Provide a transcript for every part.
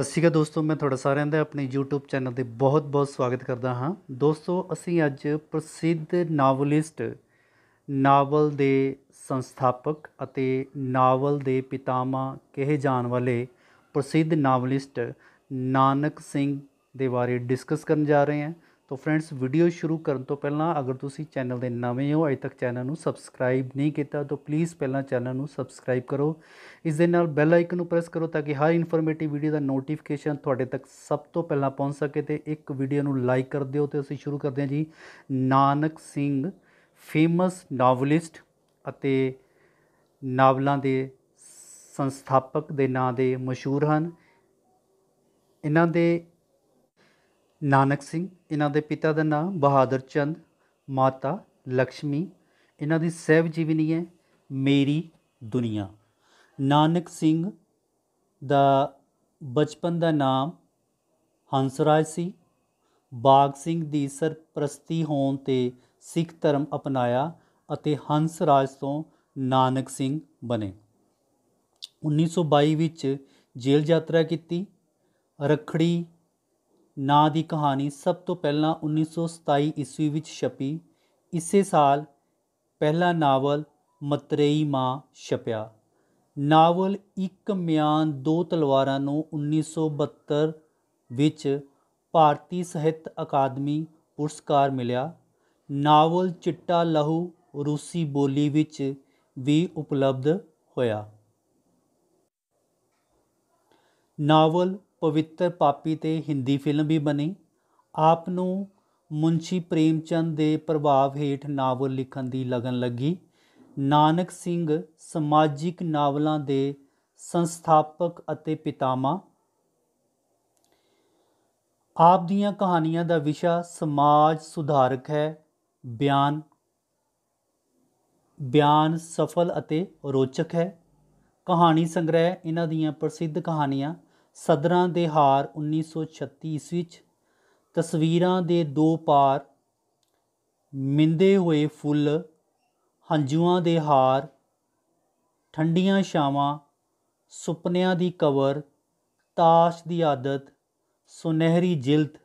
ਸਤਿ ਸ਼੍ਰੀ ਅਕਾਲ ਦੋਸਤੋ ਮੈਂ ਤੁਹਾਡਾ ਸਾਰਿਆਂ ਦਾ ਆਪਣੇ YouTube ਚੈਨਲ ਤੇ ਬਹੁਤ-ਬਹੁਤ ਸਵਾਗਤ ਕਰਦਾ ਹਾਂ ਦੋਸਤੋ ਅਸੀਂ ਅੱਜ ਪ੍ਰਸਿੱਧ ਨਾਵਲਿਸਟ ਨਾਵਲ ਦੇ ਸੰਸਥਾਪਕ ਅਤੇ ਨਾਵਲ ਦੇ ਪਿਤਾਮਾ ਕਹੇ ਜਾਣ ਵਾਲੇ ਪ੍ਰਸਿੱਧ ਨਾਵਲਿਸਟ ਨਾਨਕ ਸਿੰਘ ਦੇ ਬਾਰੇ ਡਿਸਕਸ ਕਰਨ ਜਾ ਰਹੇ ਹਾਂ ਤੋ ਫਰੈਂਡਸ ਵੀਡੀਓ ਸ਼ੁਰੂ ਕਰਨ ਤੋਂ ਪਹਿਲਾਂ ਅਗਰ ਤੁਸੀਂ ਚੈਨਲ ਦੇ ਨਵੇਂ ਹੋ ਅਜੇ ਤੱਕ ਚੈਨਲ ਨੂੰ ਸਬਸਕ੍ਰਾਈਬ ਨਹੀਂ ਕੀਤਾ ਤਾਂ ਪਲੀਜ਼ ਪਹਿਲਾਂ ਚੈਨਲ ਨੂੰ ਸਬਸਕ੍ਰਾਈਬ ਕਰੋ ਇਸ ਦੇ ਨਾਲ ਬੈਲ ਆਈਕਨ ਨੂੰ ਪ੍ਰੈਸ ਕਰੋ ਤਾਂ ਕਿ ਹਰ ਇਨਫੋਰਮੇਟਿਵ ਵੀਡੀਓ ਦਾ ਨੋਟੀਫਿਕੇਸ਼ਨ ਤੁਹਾਡੇ ਤੱਕ ਸਭ ਤੋਂ ਪਹਿਲਾਂ ਪਹੁੰਚ ਸਕੇ ਤੇ ਇੱਕ ਵੀਡੀਓ ਨੂੰ ਲਾਈਕ ਕਰ ਦਿਓ ਤੇ ਅਸੀਂ ਸ਼ੁਰੂ ਕਰਦੇ ਹਾਂ ਜੀ ਨਾਨਕ ਸਿੰਘ ਫੇਮਸ ਨਾਵਲਿਸਟ ਅਤੇ ਨਾਵਲਾਂ ਦੇ ਸੰਸਥਾਪਕ ਦੇ ਨਾਂ ਦੇ ਮਸ਼ਹੂਰ ਹਨ ਇਹਨਾਂ ਦੇ ਨਾਨਕ ਸਿੰਘ ਇਹਨਾਂ ਦੇ ਪਿਤਾ ਦਾ ਨਾਮ ਬਹਾਦਰ ਚੰਦ ਮਾਤਾ ਲక్ష్ਮੀ ਇਹਨਾਂ ਦੀ ਸਹਿਬ ਜੀਵਨੀ ਹੈ ਮੇਰੀ ਦੁਨੀਆ ਨਾਨਕ ਸਿੰਘ ਦਾ ਬਚਪਨ ਦਾ ਨਾਮ ਹੰਸਰਾਜ ਸੀ ਬਾਗ ਸਿੰਘ ਦੀ ਸਰਪ੍ਰਸਤੀ ਹੋਣ ਤੇ ਸਿੱਖ ਧਰਮ ਅਪਣਾਇਆ ਅਤੇ ਹੰਸਰਾਜ ਤੋਂ ਨਾਨਕ ਸਿੰਘ ਬਣੇ 1922 ਵਿੱਚ ਜੇਲ੍ਹ ਯਾਤਰਾ ਕੀਤੀ ਰਖੜੀ ਨਾਂ ਦੀ ਕਹਾਣੀ ਸਭ ਤੋਂ ਪਹਿਲਾਂ 1927 ਈਸਵੀ ਵਿੱਚ ਛਪੀ ਇਸੇ ਸਾਲ ਪਹਿਲਾ ਨਾਵਲ ਮਤਰੇਈ ਮਾਂ ਛਪਿਆ ਨਾਵਲ ਇੱਕ ਮਿਆਨ ਦੋ ਤਲਵਾਰਾਂ ਨੂੰ 1972 ਵਿੱਚ ਭਾਰਤੀ ਸਾਹਿਤ ਅਕਾਦਮੀ ਪੁਰਸਕਾਰ ਮਿਲਿਆ ਨਾਵਲ ਚਿੱਟਾ ਲਹੂ ਰੂਸੀ ਬੋਲੀ ਵਿੱਚ ਵੀ ਉਪਲਬਧ ਹੋਇਆ ਨਾਵਲ ਪਵਿੱਤਰ ਪਾਪੀ ਤੇ ਹਿੰਦੀ ਫਿਲਮ ਵੀ ਬਣੀ ਆਪ ਨੂੰ ਮੁੰਸ਼ੀ ਪ੍ਰੇਮ ਚੰਦ ਦੇ ਪ੍ਰਭਾਵ ਹੇਠ ਨਾਵਲ ਲਿਖਣ ਦੀ ਲਗਨ ਲੱਗੀ ਨਾਨਕ ਸਿੰਘ ਸਮਾਜਿਕ ਨਾਵਲਾਂ ਦੇ ਸੰਸਥਾਪਕ ਅਤੇ ਪਿਤਾਮਾ ਆਪ ਦੀਆਂ ਕਹਾਣੀਆਂ ਦਾ ਵਿਸ਼ਾ ਸਮਾਜ ਸੁਧਾਰਕ ਹੈ ਬਿਆਨ ਬਿਆਨ ਸਫਲ ਅਤੇ ਰੋਚਕ ਹੈ ਕਹਾਣੀ ਸੰਗ੍ਰਹਿ ਇਹਨਾਂ ਦੀਆਂ ਪ੍ਰਸਿੱਧ ਕਹਾਣੀਆਂ ਸਦਰਾਂ ਦੇ ਹਾਰ 1936 ਈਸਵੀ ਵਿੱਚ ਤਸਵੀਰਾਂ ਦੇ ਦੋ ਪਾਰ ਮਿੰਦੇ ਹੋਏ ਫੁੱਲ ਹੰਝੂਆਂ ਦੇ ਹਾਰ ਠੰਡੀਆਂ ਛਾਵਾਂ ਸੁਪਨਿਆਂ ਦੀ ਕਵਰ ਤਾਸ਼ ਦੀ ਆਦਤ ਸੁਨਹਿਰੀ ਜਿਲਤ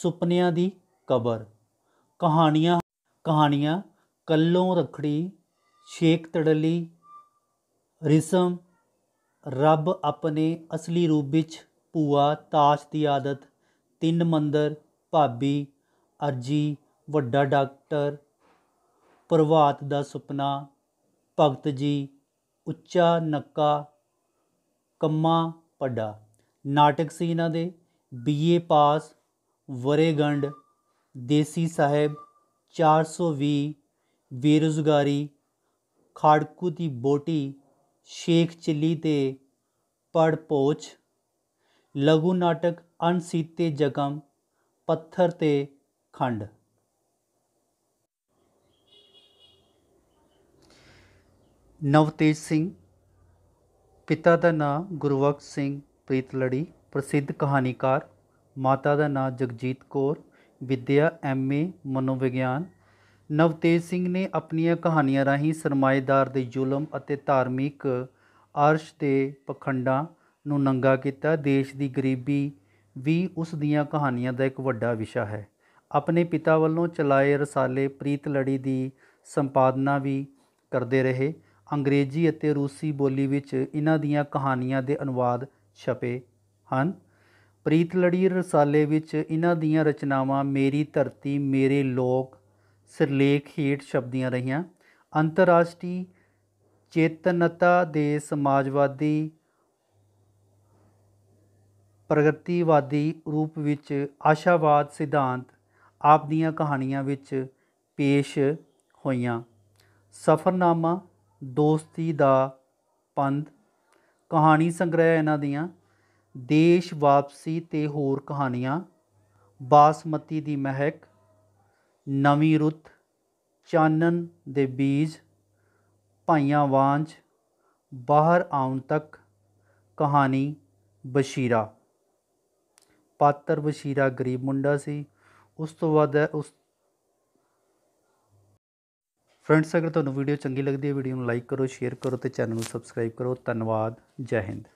ਸੁਪਨਿਆਂ ਦੀ ਕਬਰ ਕਹਾਣੀਆਂ ਕਹਾਣੀਆਂ ਕੱਲੋਂ ਰਖੜੀ ਛੇਕ ਤੜਲੀ ਰਿਸਮ ਰੱਬ ਆਪਣੇ ਅਸਲੀ ਰੂਪ ਵਿੱਚ ਪੂਆ ਤਾਸ਼ ਦੀ ਆਦਤ ਤਿੰਨ ਮੰਦਰ ਭਾਬੀ ਅਰਜੀ ਵੱਡਾ ਡਾਕਟਰ ਪ੍ਰਭਾਤ ਦਾ ਸੁਪਨਾ ਭਗਤ ਜੀ ਉੱਚਾ ਨੱਕਾ ਕੰਮਾ ਪੱਡਾ ਨਾਟਕ ਸੀ ਇਹਨਾਂ ਦੇ ਬੀਏ ਪਾਸ ਵਰੇਗੰਡ ਦੇਸੀ ਸਾਹਿਬ 420 ਬੇਰੁਜ਼ਗਾਰੀ ਖਾੜਕੂ ਦੀ ਬੋਟੀ ਸ਼ੇਖ ਚਿੱਲੀ ਦੇ ਪੋਚ ਲਘੂ ਨਾਟਕ ਅਨਸੀਤੇ ਜਗਮ ਪੱਥਰ ਤੇ ਖੰਡ ਨਵਤੇਜ ਸਿੰਘ ਪਿਤਾ ਦਾ ਨਾਮ ਗੁਰਵਕ ਸਿੰਘ ਪ੍ਰੀਤਲੜੀ ਪ੍ਰਸਿੱਧ ਕਹਾਣੀਕਾਰ ਮਾਤਾ ਦਾ ਨਾਮ ਜਗਜੀਤ ਕੌਰ ਵਿਦਿਆ ਐਮਏ ਮਨੋਵਿਗਿਆਨ ਨਵਤੇਜ ਸਿੰਘ ਨੇ ਆਪਣੀਆਂ ਕਹਾਣੀਆਂ ਰਾਹੀਂ ਸਰਮਾਇਦਾਰ ਦੇ ਜ਼ੁਲਮ ਅਤੇ ਧਾਰਮਿਕ ਅਰਸ਼ ਦੇ ਪਖੰਡਾਂ ਨੂੰ ਨੰਗਾ ਕੀਤਾ ਦੇਸ਼ ਦੀ ਗਰੀਬੀ ਵੀ ਉਸ ਦੀਆਂ ਕਹਾਣੀਆਂ ਦਾ ਇੱਕ ਵੱਡਾ ਵਿਸ਼ਾ ਹੈ ਆਪਣੇ ਪਿਤਾ ਵੱਲੋਂ ਚਲਾਏ ਰਸਾਲੇ ਪ੍ਰੀਤ ਲੜੀ ਦੀ ਸੰਪਾਦਨਾ ਵੀ ਕਰਦੇ ਰਹੇ ਅੰਗਰੇਜ਼ੀ ਅਤੇ ਰੂਸੀ ਬੋਲੀ ਵਿੱਚ ਇਹਨਾਂ ਦੀਆਂ ਕਹਾਣੀਆਂ ਦੇ ਅਨੁਵਾਦ ਛਪੇ ਹਨ ਪ੍ਰੀਤ ਲੜੀ ਰਸਾਲੇ ਵਿੱਚ ਇਹਨਾਂ ਦੀਆਂ ਰਚਨਾਵਾਂ ਮੇਰੀ ਧਰਤੀ ਮੇਰੇ ਲੋਕ ਸਿਰਲੇਖ ਹੇਠ ਸ਼ਬਦੀਆਂ ਰਹੀਆਂ ਅੰਤਰਰਾਸ਼ਟਰੀ ਚੇਤਨਤਾ ਦੇ ਸਮਾਜਵਾਦੀ ਪ੍ਰਗਤੀਵਾਦੀ ਰੂਪ ਵਿੱਚ ਆਸ਼ਾਵਾਦ ਸਿਧਾਂਤ ਆਪ ਦੀਆਂ ਕਹਾਣੀਆਂ ਵਿੱਚ ਪੇਸ਼ ਹੋਈਆਂ ਸਫਰਨਾਮਾ ਦੋਸਤੀ ਦਾ ਪੰਧ ਕਹਾਣੀ ਸੰਗ੍ਰਹਿ ਇਹਨਾਂ ਦੀਆਂ ਦੇਸ਼ ਵਾਪਸੀ ਤੇ ਹੋਰ ਕਹਾਣੀਆਂ ਬਾਸਮਤੀ ਦੀ ਮਹਿਕ ਨਵੀਂ ਰੁੱਤ ਚਾਨਣ ਦੇ ਬੀਜ ਭਾਈਆਂ ਵਾਂਝ ਬਾਹਰ ਆਉਣ ਤੱਕ ਕਹਾਣੀ ਬਸ਼ੀਰਾ ਪਾਤਰ ਬਸ਼ੀਰਾ ਗਰੀਬ ਮੁੰਡਾ ਸੀ ਉਸ ਤੋਂ ਬਾਅਦ ਉਸ ਫਰੈਂਡਸ ਅਗਰ ਤੁਹਾਨੂੰ ਵੀਡੀਓ ਚੰਗੀ ਲੱਗਦੀ ਹੈ ਵੀਡੀਓ ਨੂੰ ਲਾਈਕ ਕਰੋ ਸ਼ੇਅਰ ਕਰੋ ਤੇ ਚੈਨਲ ਨੂੰ ਸਬਸਕ੍ਰਾਈਬ ਕਰੋ ਧੰਨਵਾਦ ਜੈ ਹਿੰਦ